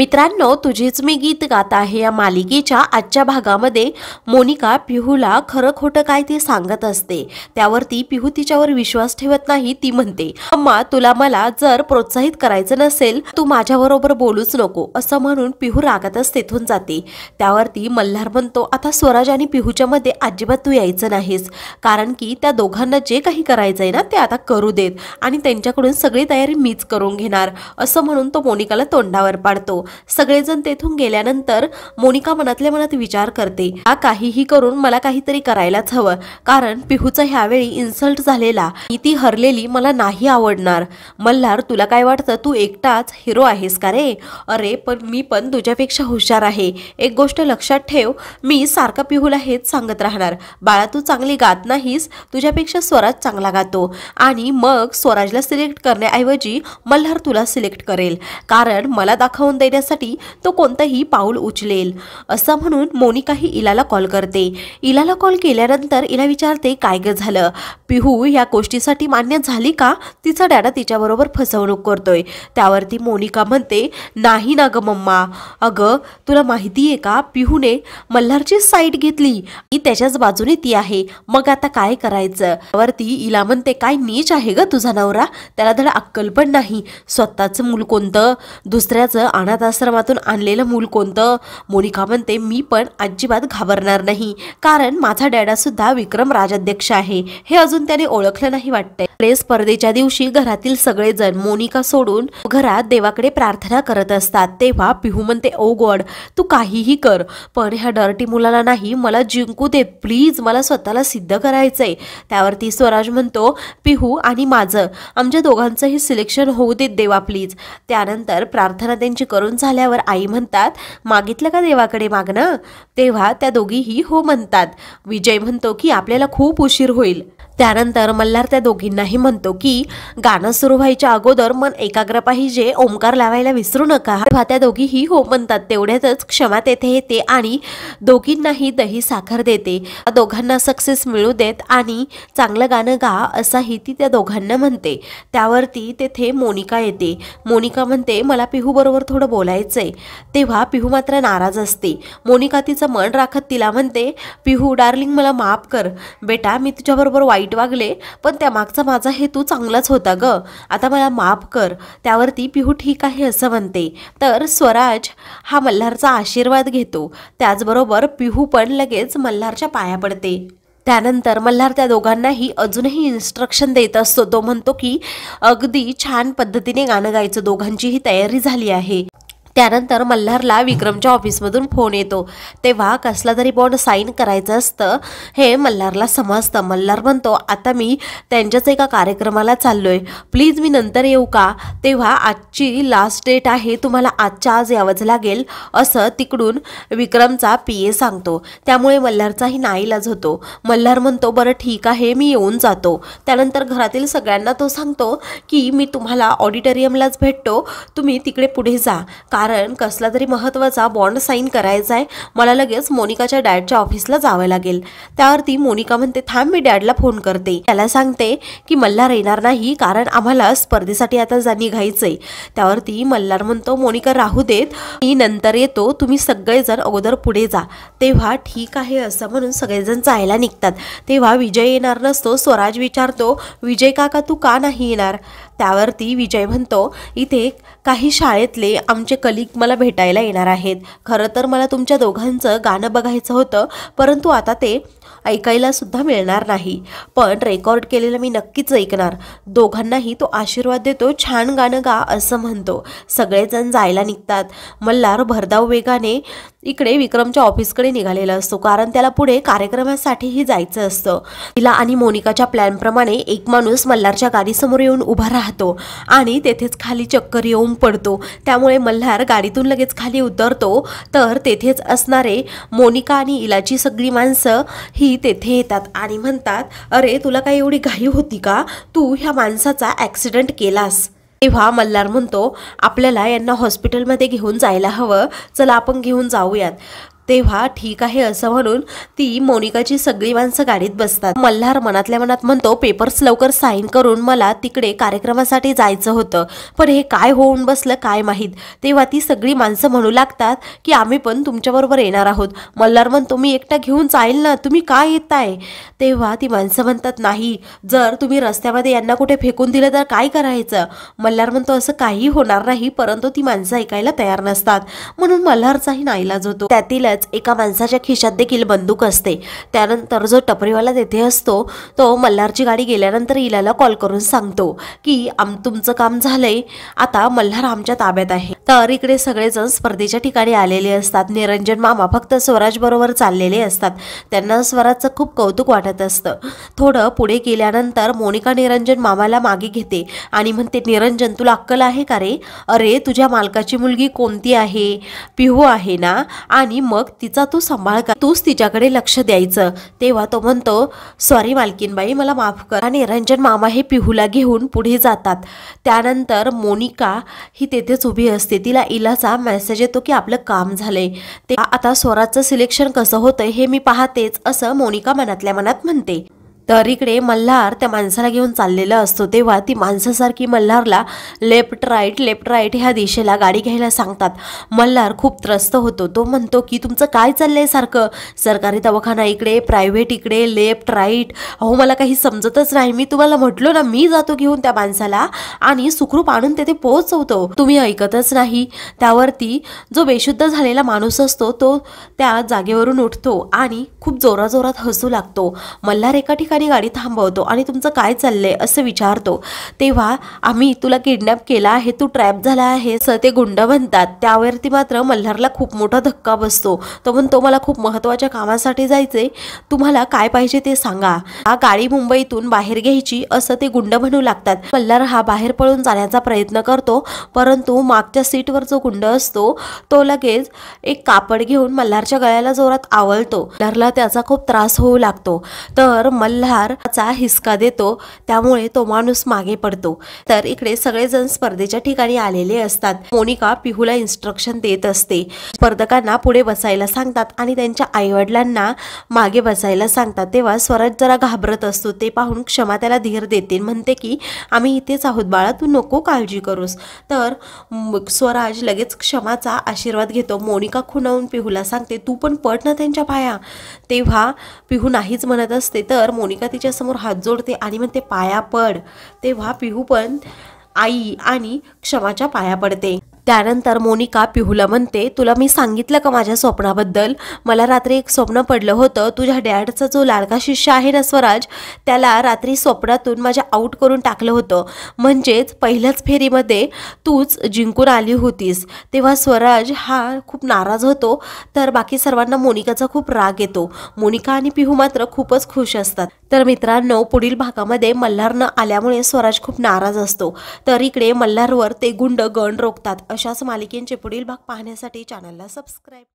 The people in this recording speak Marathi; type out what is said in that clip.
मित्रांनो तुझीच मी गीत गात आहे या मालिकेच्या आजच्या भागामध्ये मोनिका पिहूला खरं खोटं काय ते सांगत असते त्यावरती पिहू तिच्यावर विश्वास ठेवत नाही ती म्हणते अम्मा तुला मला जर प्रोत्साहित करायचं नसेल तू माझ्याबरोबर बोलूच नको असं म्हणून पिहू रागातच तेथून जाते त्यावरती मल्हार म्हणतो आता स्वराज आणि पिहूच्या मध्ये अजिबात तू यायचं नाहीस कारण की त्या दोघांना जे काही करायचं आहे ना ते आता करू देत आणि त्यांच्याकडून सगळी तयारी मीच करून घेणार असं म्हणून तो मोनिकाला तोंडावर पाडतो सगळेजण तेथून गेल्यानंतर मोनिका मनातल्या मनात विचार करते हा काहीही करून मला काहीतरी करायलाच हवं कारण पिहूचा ह्यावेळी इन्सल्ट झालेला ती हरलेली मला नाही आवडणार मल्हार तुला काय वाटतं तू एकटाच हिरो आहेस का रे अरे पण मी पण तुझ्यापेक्षा हुशार आहे एक गोष्ट लक्षात ठेव मी सारखं पिहूला हेच सांगत राहणार बाळा तू चांगली गात नाहीस तुझ्यापेक्षा स्वराज चांगला गातो आणि मग स्वराजला सिलेक्ट करण्याऐवजी मल्हार तुला सिलेक्ट करेल कारण मला दाखवून देणे साठी तो कोणतंही पाऊल उचलेल असं म्हणून मोनिकाही इलाला कॉल करते इलाला कॉल केल्यानंतर इला विचारते काय ग झालं पिहू या गोष्टीसाठी मान्य झाली का तिचा डॅडा तिच्याबरोबर फसवणूक करतोय त्यावरती मोनिका म्हणते नाही ना गं मम्मा अगं तुला माहिती आहे का पिहूने मल्हारची साईट घेतली ती त्याच्याच बाजूने ती आहे मग आता काय करायचं त्यावरती इला म्हणते काय नीच आहे ग तुझा नवरा त्याला धडा अक्कल पण नाही स्वतःचं मूल कोणतं दुसऱ्याचं अनाथ अनाथाश्रमातून आणलेलं मूल कोणतं मोनिका म्हणते मी पण अजिबात घाबरणार नाही कारण माझा डॅडा सुद्धा विक्रम राजाध्यक्ष आहे हे अजून त्याने ओळखलं नाही वाटतंय स्पर्धेच्या दिवशी घरातील सगळेजण मोनिका सोडून घरात देवाकडे प्रार्थना करत असतात तेव्हा पिहू म्हणते ओ गॉड तू काहीही कर पण ह्या डर्टी मुलाला नाही मला जिंकू दे प्लीज मला स्वतःला सिद्ध करायचंय त्यावरती स्वराज म्हणतो पिहू आणि माझं आमच्या दोघांचंही सिलेक्शन होऊ देत देवा प्लीज त्यानंतर प्रार्थना त्यांची करून झाल्यावर आई म्हणतात मागितलं का देवाकडे मागणं तेव्हा त्या दोघीही हो म्हणतात विजय म्हणतो की आपल्याला खूप उशीर होईल त्यानंतर मल्हार त्या दोघींनाही म्हणतो की गाणं सुरू व्हायच्या अगोदर मन एकाग्र पाहिजे ओंकार लावायला विसरू नका त्या दोघीही हो म्हणतात तेवढ्यातच क्षमा तेथे येते आणि दोघींनाही दही साखर देते दोघांना सक्सेस मिळू देत आणि चांगलं गाणं गा असाही ती त्या दोघांना म्हणते त्यावरती तेथे मोनिका येते मोनिका म्हणते मला पिहू बरोबर थोडं बोल बोलायचंय तेव्हा पिहू मात्र नाराज असते मोनिका तिचं मन राखत तिला म्हणते पिहू डार्लिंग मला माफ कर बेटा मी तुझ्याबरोबर वाईट वागले पण त्यामागचा माझा हेतू चांगलाच होता ग आता मला माफ कर त्यावरती पिहू ठीक आहे असं म्हणते तर स्वराज हा मल्हारचा आशीर्वाद घेतो त्याचबरोबर पिहू पण लगेच मल्हारच्या पाया पडते त्यानंतर मल्हार त्या दोघांनाही अजूनही इन्स्ट्रक्शन देत असतो तो म्हणतो की अगदी छान पद्धतीने गाणं गायचं दोघांचीही तयारी झाली आहे त्यानंतर मल्हारला विक्रमच्या ऑफिसमधून फोन येतो तेव्हा कसला तरी बॉन्ड साईन करायचं असतं हे मल्हारला समजतं मल्हार म्हणतो आता मी त्यांच्याच एका कार्यक्रमाला चाललो आहे प्लीज मी नंतर येऊ का तेव्हा आजची लास्ट डेट आहे तुम्हाला आजच्या आज यावंच लागेल असं तिकडून विक्रमचा पी ए सांगतो त्यामुळे मल्हारचाही नाईलाज होतो मल्हार म्हणतो बरं ठीक आहे मी येऊन जातो त्यानंतर घरातील सगळ्यांना तो सांगतो की मी तुम्हाला ऑडिटोरियमलाच भेटतो तुम्ही तिकडे पुढे जा का कारण कसला तरी महत्त्वाचा बॉन्ड साईन करायचा आहे मला लगेच मोनिकाच्या डॅडच्या ऑफिसला जावं लागेल त्यावरती मोनिका म्हणते थांब मी डॅडला फोन करते त्याला सांगते की मल्हार येणार नाही कारण आम्हाला स्पर्धेसाठी आता जा निघायचंय त्यावरती मल्हार म्हणतो मोनिका राहू देत मी नंतर येतो तुम्ही सगळेजण अगोदर पुढे जा तेव्हा ठीक आहे असं म्हणून सगळेजण जायला निघतात तेव्हा विजय येणार नसतो स्वराज विचारतो विजय काका तू का नाही येणार त्यावरती विजय म्हणतो इथे काही शाळेतले आमचे कल लीक मला भेटायला येणार आहेत खरं तर मला तुमच्या दोघांचं गाणं बघायचं होतं परंतु आता ते ऐकायला सुद्धा मिळणार नाही पण रेकॉर्ड केलेलं मी नक्कीच ऐकणार दोघांनाही तो आशीर्वाद देतो छान गाणं गा असं म्हणतो सगळेजण जायला निघतात मल्हार भरधाव वेगाने इकडे विक्रमच्या ऑफिसकडे निघालेला असतो कारण त्याला पुढे कार्यक्रमासाठीही जायचं असतं तिला आणि मोनिकाच्या प्लॅनप्रमाणे एक माणूस मल्हारच्या गाडीसमोर येऊन उभा राहतो आणि तेथेच खाली चक्कर येऊन पडतो त्यामुळे मल्हार गाडीतून लगेच खाली उतरतो तर तेथेच असणारे मोनिका आणि इलाची सगळी माणसं ही ती तेथे येतात आणि म्हणतात अरे तुला काही एवढी घाई होती का तू ह्या माणसाचा ॲक्सिडेंट केलास तेव्हा मल्हार म्हणतो आपल्याला यांना हॉस्पिटलमध्ये घेऊन जायला हवं चला आपण घेऊन जाऊयात तेव्हा ठीक आहे असं म्हणून ती मोनिकाची सगळी माणसं गाडीत बसतात मल्हार मनातल्या मनात म्हणतो पेपर्स लवकर साईन करून मला तिकडे कार्यक्रमासाठी जायचं होतं पण हे काय होऊन बसलं काय माहीत तेव्हा ती सगळी माणसं म्हणू लागतात की आम्ही पण तुमच्याबरोबर येणार आहोत मल्हार म्हणतो मी एकटा घेऊन जाईल ना तुम्ही काय येताय तेव्हा ती माणसं म्हणतात नाही जर तुम्ही रस्त्यामध्ये यांना कुठे फेकून दिलं तर काय करायचं मल्हार म्हणतो असं काही होणार नाही परंतु ती माणसं ऐकायला तयार नसतात म्हणून मल्हारचाही नाईलाज होतो त्यातील एका माणसाच्या खिशात देखील बंदूक असते त्यानंतर जो टपरीवाला तेथे असतो तो मल्हारची गाडी गेल्यानंतर इलाला कॉल करून सांगतो की आम तुमचं काम झालंय आता मल्हार आमच्या ताब्यात आहे तर इकडे सगळेजण स्पर्धेच्या ठिकाणी आलेले असतात निरंजन मामा फक्त स्वराजबरोबर चाललेले असतात त्यांना स्वराजचं खूप कौतुक वाटत असतं थोडं पुढे गेल्यानंतर मोनिका निरंजन मामाला मागे घेते आणि म्हणते निरंजन तुला अक्कल आहे का रे अरे तुझ्या मालकाची मुलगी कोणती आहे पिहू आहे ना आणि मग तिचा तू सांभाळ का तूच तिच्याकडे लक्ष द्यायचं तेव्हा तो म्हणतो सॉरी मालकीनबाई मला माफ कर आणि निरंजन मामा हे पिहूला घेऊन पुढे जातात त्यानंतर मोनिका ही तेथेच उभी असते तिला इलाचा मेसेज येतो की आपलं काम झालंय ते आता स्वराजचं सिलेक्शन कसं होतं हे मी पाहतेच असं मोनिका मनातल्या मनात म्हणते तर इकडे मल्हार त्या माणसाला घेऊन चाललेला असतो तेव्हा ती माणसासारखी मल्हारला लेफ्ट राईट लेफ्ट राईट ह्या दिशेला गाडी घ्यायला सांगतात मल्हार खूप त्रस्त होतो तो म्हणतो की तुमचं काय चाललंय सारखं सरकारी दवाखाना इकडे प्रायव्हेट इकडे लेफ्ट राईट अहो मला काही समजतच नाही मी तुम्हाला म्हटलो ना मी जातो घेऊन त्या माणसाला आणि सुखरूप आणून तेथे पोहोचवतो तुम्ही ऐकतच नाही त्यावरती जो बेशुद्ध झालेला माणूस असतो तो त्या जागेवरून उठतो आणि खूप जोराजोरात हसू लागतो मल्हार एका ठिकाणी गाडी थांबवतो आणि तुमचं काय चाललंय असं विचारतो तेव्हा आम्ही तुला किडनॅप केला आहे तू ट्रॅप झाला आहे असं ते गुंड म्हणतात त्यावरती मात्र मल्हारला खूप मोठा धक्का बसतो तो मला खूप महत्त्वाच्या कामासाठी जायचे तुम्हाला काय पाहिजे ते सांगा हा गाडी मुंबईतून बाहेर घ्यायची असं ते गुंड म्हणू लागतात मल्हार हा बाहेर पळून जाण्याचा प्रयत्न करतो परंतु मागच्या सीटवर जो गुंड असतो तो लगेच एक कापड घेऊन मल्हारच्या गळ्याला जोरात आवळतो मल्हारला त्याचा खूप त्रास होऊ लागतो तर मल्हार मल्हारचा हिसका देतो त्यामुळे तो माणूस मागे पडतो तर इकडे सगळेजण स्पर्धेच्या ठिकाणी आलेले असतात मोनिका पिहूला इन्स्ट्रक्शन देत असते स्पर्धकांना पुढे बसायला सांगतात आणि त्यांच्या आईवडिलांना मागे बसायला सांगतात तेव्हा स्वराज जरा घाबरत असतो ते पाहून क्षमा त्याला धीर देते म्हणते की आम्ही इथेच आहोत बाळा तू नको काळजी करूस तर स्वराज लगेच क्षमाचा आशीर्वाद घेतो मोनिका खुणावून पिहूला सांगते तू पण पट ना त्यांच्या पाया तेव्हा पिहू नाहीच म्हणत असते तर मोनिका मोनिका समोर हात जोडते आणि म्हणते पाया पड तेव्हा पिहू पण आई आणि क्षमाच्या पाया पडते त्यानंतर मोनिका पिहूला म्हणते तुला मी सांगितलं का माझ्या स्वप्नाबद्दल मला रात्री एक स्वप्न पडलं होतं तुझ्या डॅडचा जो लाडका शिष्य आहे ना स्वराज त्याला रात्री स्वप्नातून माझ्या आऊट करून टाकलं होतं म्हणजेच पहिल्याच फेरीमध्ये तूच जिंकून आली होतीस तेव्हा स्वराज हा खूप नाराज होतो तर बाकी सर्वांना मोनिकाचा खूप राग येतो मोनिका आणि पिहू मात्र खूपच खुश असतात तर मित्रांनो पुढील भागामध्ये मल्हारनं आल्यामुळे स्वराज खूप नाराज असतो तर इकडे मल्हारवर ते गुंड गण रोखतात अशाच मालिकेंचे पुढील भाग पाहण्यासाठी चॅनलला सबस्क्राईब